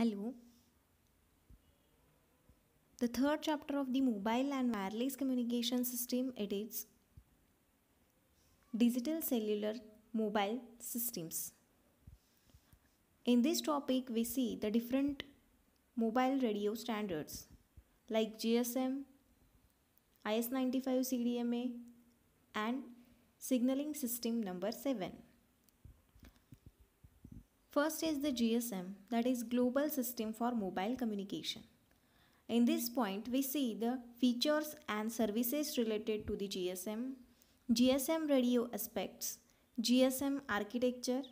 Hello. The third chapter of the Mobile and Wireless Communication System edits Digital Cellular Mobile Systems. In this topic we see the different mobile radio standards like GSM, IS95 CDMA and signaling system number 7. First is the GSM, that is Global System for Mobile Communication. In this point, we see the features and services related to the GSM, GSM radio aspects, GSM architecture,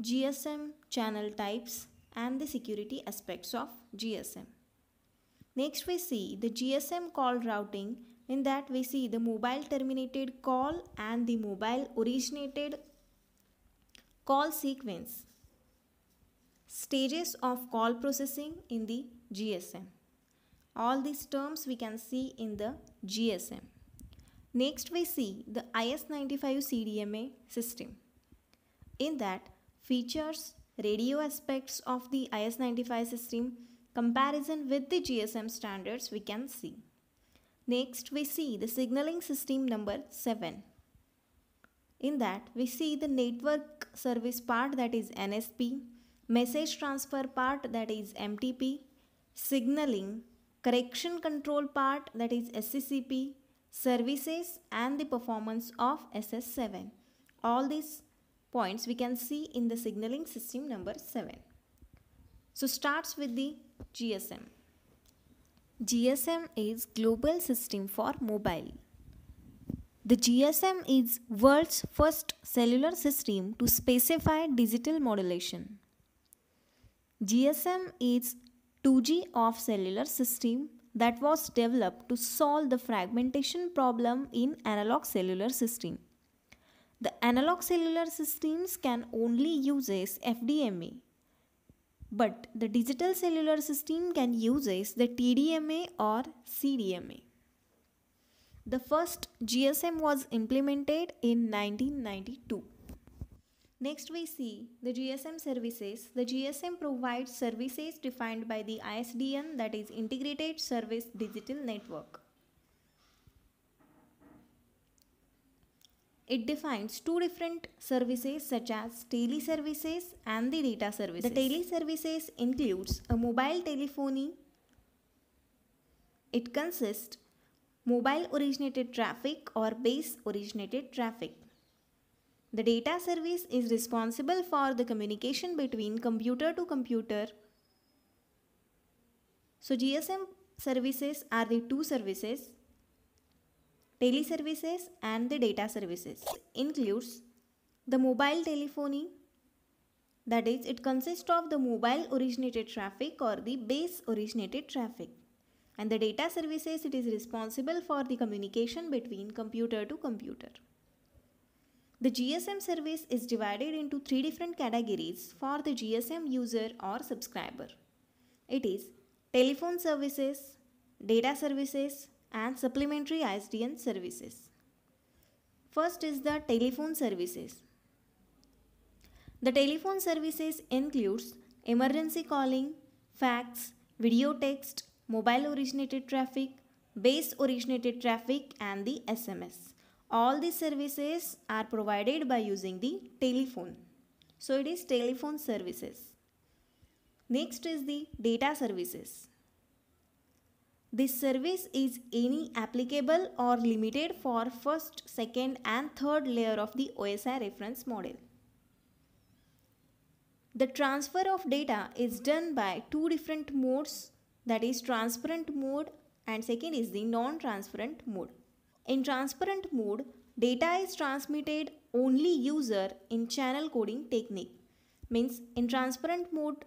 GSM channel types, and the security aspects of GSM. Next, we see the GSM call routing. In that, we see the mobile terminated call and the mobile originated call sequence Stages of call processing in the GSM. All these terms we can see in the GSM. Next we see the IS95 CDMA system. In that, features, radio aspects of the IS95 system, comparison with the GSM standards we can see. Next, we see the signaling system number 7. In that, we see the network service part that is NSP, message transfer part that is MTP, signaling, correction control part that is SCCP, services and the performance of SS7. All these points we can see in the signaling system number 7. So starts with the GSM. GSM is Global System for Mobile. The GSM is world's first cellular system to specify digital modulation. GSM is 2G of cellular system that was developed to solve the fragmentation problem in analog cellular system. The analog cellular systems can only uses FDMA but the digital cellular system can uses the TDMA or CDMA. The first GSM was implemented in 1992. Next we see the GSM services. The GSM provides services defined by the ISDN that is Integrated Service Digital Network. It defines two different services such as services and the data services. The services includes a mobile telephony. It consists mobile originated traffic or base originated traffic. The data service is responsible for the communication between computer to computer. So GSM services are the two services, teleservices and the data services. includes the mobile telephony, that is it consists of the mobile originated traffic or the base originated traffic. And the data services, it is responsible for the communication between computer to computer. The GSM service is divided into three different categories for the GSM user or subscriber. It is telephone services, data services, and supplementary ISDN services. First is the telephone services. The telephone services includes emergency calling, fax, video text, mobile originated traffic, base originated traffic, and the SMS all these services are provided by using the telephone. So it is telephone services. Next is the data services. This service is any applicable or limited for first, second and third layer of the OSI reference model. The transfer of data is done by two different modes that is transparent mode and second is the non-transparent mode. In transparent mode, data is transmitted only user in channel coding technique. Means in transparent mode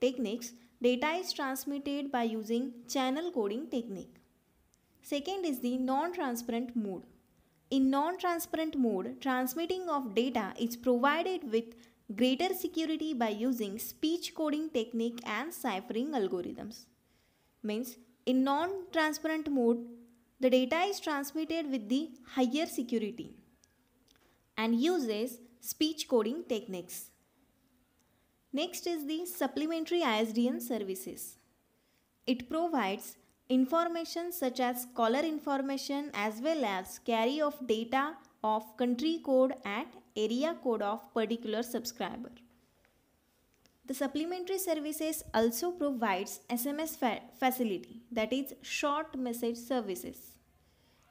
techniques, data is transmitted by using channel coding technique. Second is the non-transparent mode. In non-transparent mode, transmitting of data is provided with greater security by using speech coding technique and ciphering algorithms. Means in non-transparent mode, the data is transmitted with the higher security and uses speech coding techniques. Next is the supplementary ISDN services. It provides information such as caller information as well as carry of data of country code and area code of particular subscriber. The supplementary services also provides SMS fa facility that is short message services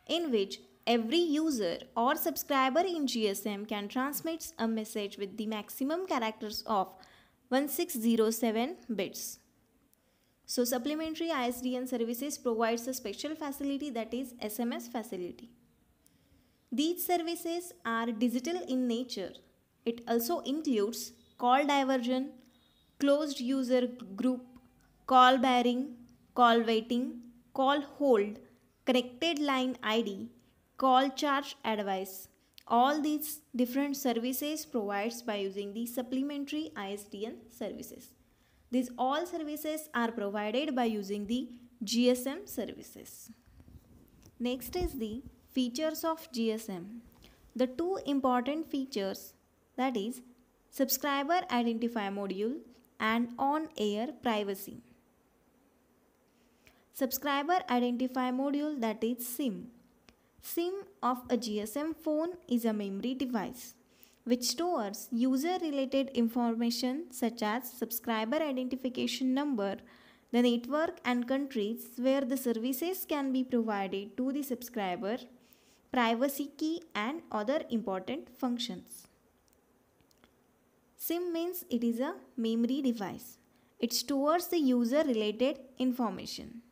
in which every user or subscriber in GSM can transmit a message with the maximum characters of 1607 bits. So supplementary ISDN services provides a special facility that is SMS facility. These services are digital in nature. It also includes call diversion, closed user group, call bearing, call waiting, call hold, connected line ID, call charge advice. All these different services provides by using the supplementary ISDN services. These all services are provided by using the GSM services. Next is the features of GSM. The two important features that is subscriber identifier module and on-air privacy. Subscriber Identify Module that is SIM. SIM of a GSM phone is a memory device which stores user-related information such as subscriber identification number, the network and countries where the services can be provided to the subscriber, privacy key and other important functions. SIM means it is a memory device. It stores the user related information.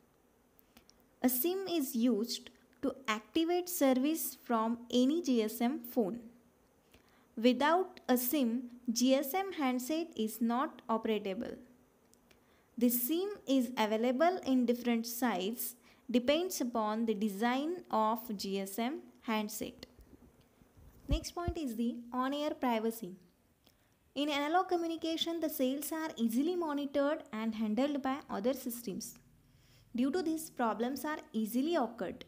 A SIM is used to activate service from any GSM phone. Without a SIM, GSM handset is not operable. The SIM is available in different sizes depends upon the design of GSM handset. Next point is the on-air privacy. In analog communication, the sales are easily monitored and handled by other systems. Due to this, problems are easily occurred.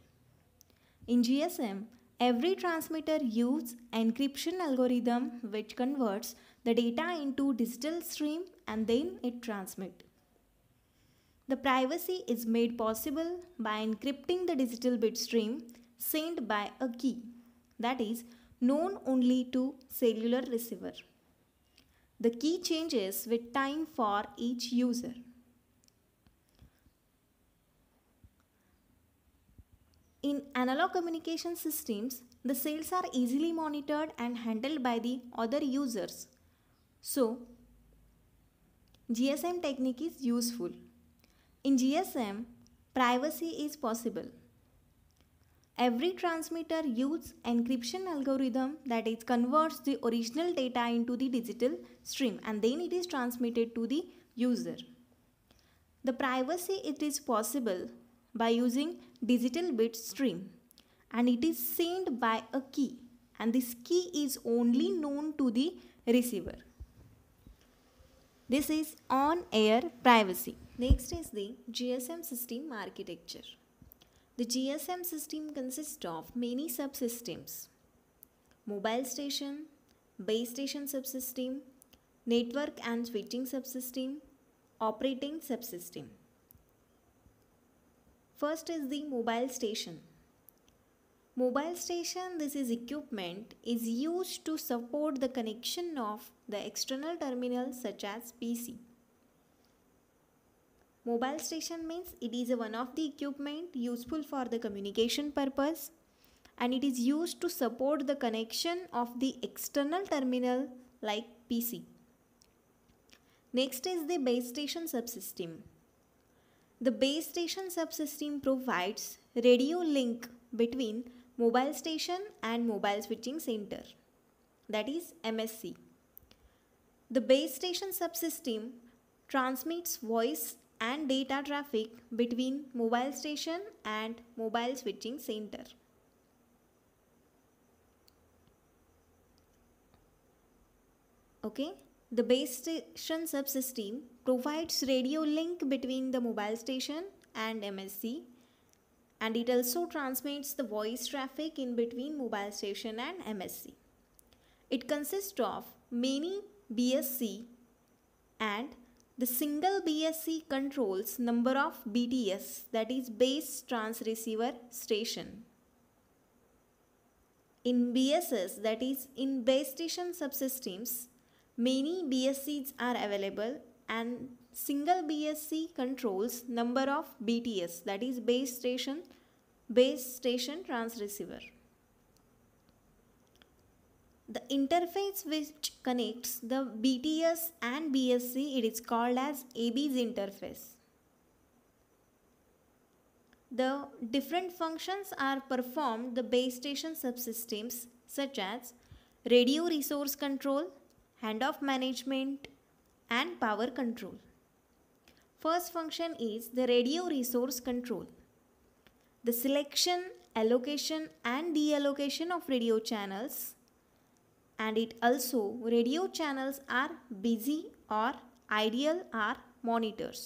In GSM, every transmitter uses encryption algorithm which converts the data into digital stream and then it transmits. The privacy is made possible by encrypting the digital bit stream sent by a key that is known only to cellular receiver. The key changes with time for each user. In analog communication systems, the sales are easily monitored and handled by the other users. So, GSM technique is useful. In GSM, privacy is possible. Every transmitter uses encryption algorithm that it converts the original data into the digital stream and then it is transmitted to the user. The privacy it is possible by using digital bit stream and it is sent by a key and this key is only known to the receiver. This is on-air privacy. Next is the GSM system architecture. The GSM system consists of many subsystems mobile station, base station subsystem, network and switching subsystem, operating subsystem. First is the mobile station. Mobile station, this is equipment, is used to support the connection of the external terminals such as PC. Mobile station means it is one of the equipment useful for the communication purpose and it is used to support the connection of the external terminal like PC. Next is the base station subsystem. The base station subsystem provides radio link between mobile station and mobile switching center that is MSC. The base station subsystem transmits voice and data traffic between mobile station and mobile switching center. Okay, the base station subsystem provides radio link between the mobile station and MSC and it also transmits the voice traffic in between mobile station and MSC. It consists of many BSC and the single BSC controls number of BTS that is base transceiver station. In BSS that is in base station subsystems, many BSCs are available and single BSC controls number of BTS that is base station base station transceiver. The interface which connects the BTS and BSC it is called as AB's interface. The different functions are performed the base station subsystems such as radio resource control, handoff management and power control. First function is the radio resource control. The selection, allocation and deallocation of radio channels and it also radio channels are busy or ideal are monitors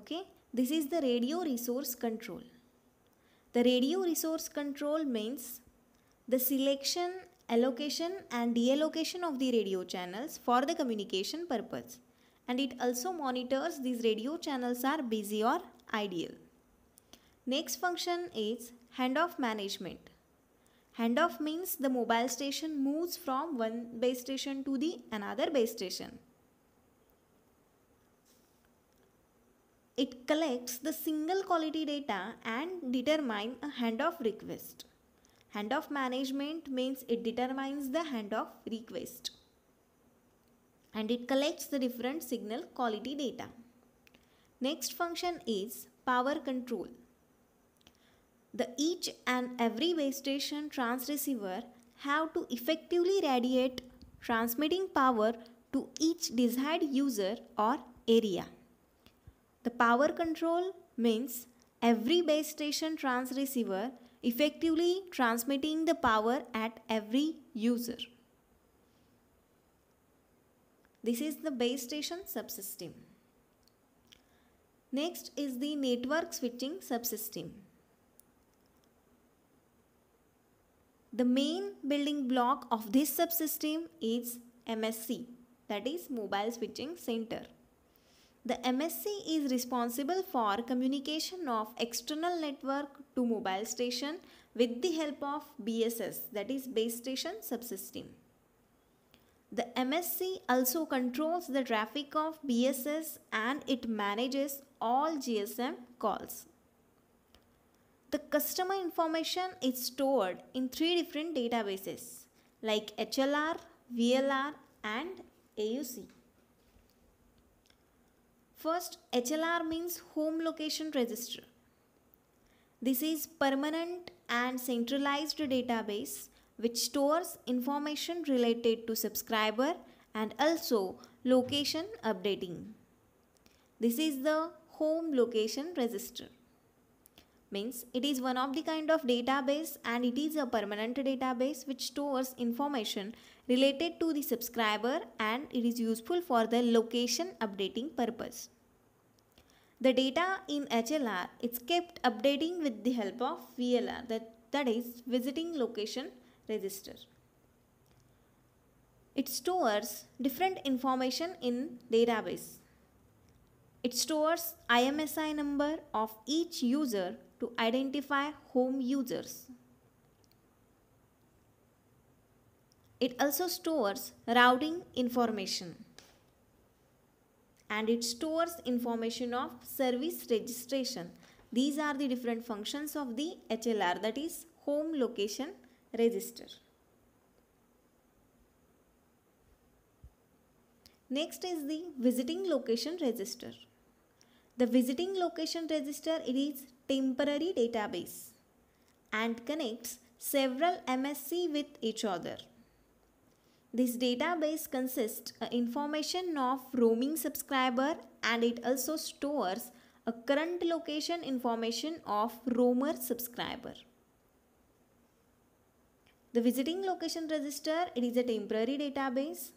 okay this is the radio resource control the radio resource control means the selection allocation and deallocation of the radio channels for the communication purpose and it also monitors these radio channels are busy or ideal next function is handoff management Handoff means the mobile station moves from one base station to the another base station. It collects the single quality data and determine a handoff request. Handoff management means it determines the handoff request. And it collects the different signal quality data. Next function is power control. The each and every base station transceiver have to effectively radiate transmitting power to each desired user or area. The power control means every base station transceiver effectively transmitting the power at every user. This is the base station subsystem. Next is the network switching subsystem. The main building block of this subsystem is MSC that is Mobile Switching Center. The MSC is responsible for communication of external network to mobile station with the help of BSS that is base station subsystem. The MSC also controls the traffic of BSS and it manages all GSM calls. The customer information is stored in three different databases like HLR, VLR and AUC. First, HLR means Home Location Register. This is permanent and centralized database which stores information related to subscriber and also location updating. This is the Home Location Register means it is one of the kind of database and it is a permanent database which stores information related to the subscriber and it is useful for the location updating purpose. The data in HLR is kept updating with the help of VLR that, that is visiting location register. It stores different information in database. It stores IMSI number of each user to identify home users. It also stores routing information and it stores information of service registration. These are the different functions of the HLR that is home location register. Next is the visiting location register. The visiting location register it is temporary database and connects several MSC with each other. This database consists information of roaming subscriber and it also stores a current location information of roamer subscriber. The visiting location register, it is a temporary database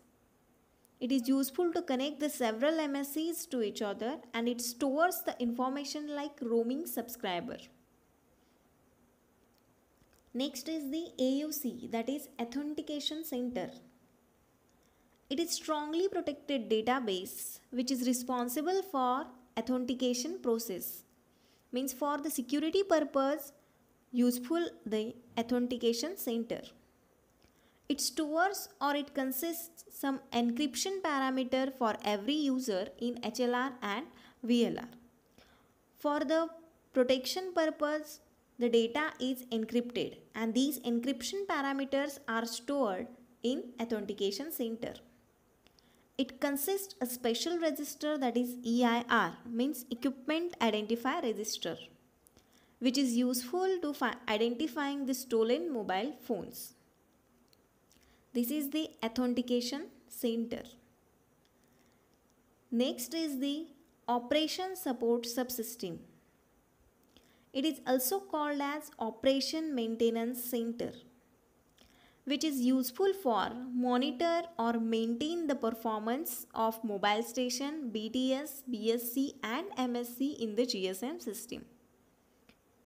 it is useful to connect the several MSCs to each other and it stores the information like roaming subscriber. Next is the AUC that is Authentication Center. It is strongly protected database which is responsible for authentication process. Means for the security purpose useful the authentication center. It stores or it consists some encryption parameter for every user in HLR and VLR. For the protection purpose, the data is encrypted and these encryption parameters are stored in authentication center. It consists a special register that is EIR means equipment identifier register which is useful to identifying the stolen mobile phones. This is the authentication center. Next is the operation support subsystem. It is also called as operation maintenance center which is useful for monitor or maintain the performance of mobile station, BTS, BSC and MSC in the GSM system.